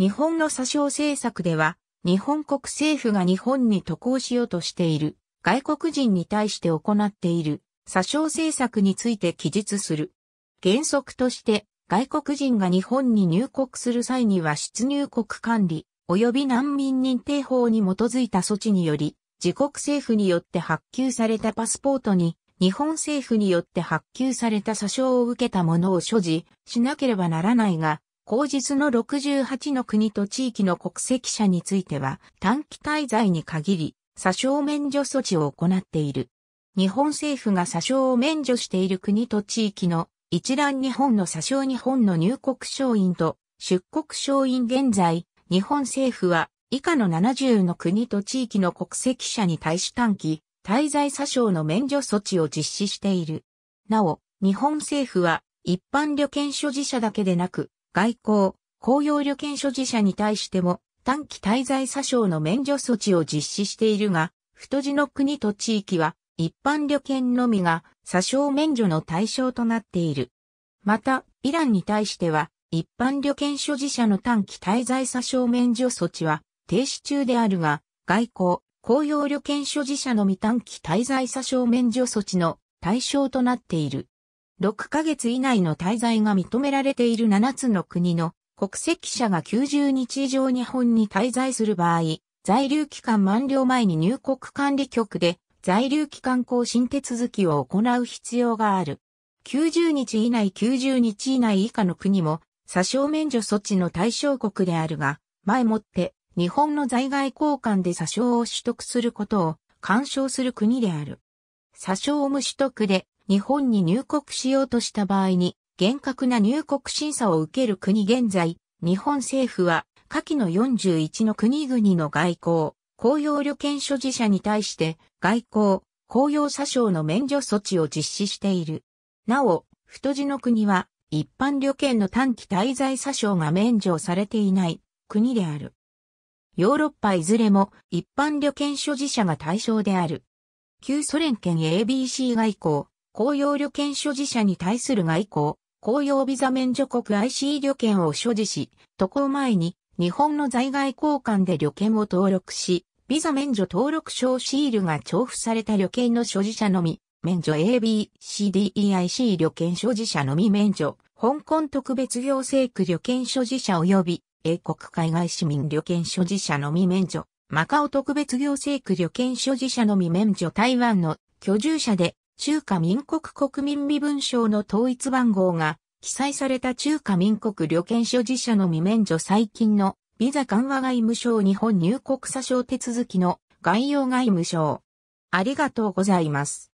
日本の詐称政策では、日本国政府が日本に渡航しようとしている外国人に対して行っている詐称政策について記述する。原則として外国人が日本に入国する際には出入国管理及び難民認定法に基づいた措置により自国政府によって発給されたパスポートに日本政府によって発給された詐称を受けたものを所持しなければならないが、口日の68の国と地域の国籍者については、短期滞在に限り、詐称免除措置を行っている。日本政府が詐称を免除している国と地域の一覧日本の詐称日本の入国証印と出国証印現在、日本政府は以下の70の国と地域の国籍者に対し短期滞在詐称の免除措置を実施している。なお、日本政府は一般旅券所持者だけでなく、外交、公用旅券所持者に対しても短期滞在詐称の免除措置を実施しているが、太字の国と地域は一般旅券のみが詐称免除の対象となっている。また、イランに対しては、一般旅券所持者の短期滞在詐称免除措置は停止中であるが、外交、公用旅券所持者のみ短期滞在詐称免除措置の対象となっている。6ヶ月以内の滞在が認められている7つの国の国籍者が90日以上日本に滞在する場合、在留期間満了前に入国管理局で在留期間更新手続きを行う必要がある。90日以内90日以内以下の国も、詐称免除措置の対象国であるが、前もって日本の在外交換で詐称を取得することを干渉する国である。詐称無取得で日本に入国しようとした場合に、厳格な入国審査を受ける国現在、日本政府は、下記の41の国々の外交、公用旅券所持者に対して、外交、公用詐称の免除措置を実施している。なお、太字の国は、一般旅券の短期滞在詐称が免除されていない国である。ヨーロッパいずれも一般旅券所持者が対象である。旧ソ連圏 ABC 外交、公用旅券所持者に対する外交、公用ビザ免除国 IC 旅券を所持し、渡航前に日本の在外交換で旅券を登録し、ビザ免除登録証シールが重複された旅券の所持者のみ、免除 ABCDEIC 旅券所持者のみ免除、香港特別行政区旅券所持者及び、英国海外市民旅券所持者のみ免除、マカオ特別行政区旅券所持者のみ免除台湾の居住者で中華民国国民身分証の統一番号が記載された中華民国旅券所持者の未免除最近のビザ緩和外務省日本入国査証手続きの概要外務省。ありがとうございます。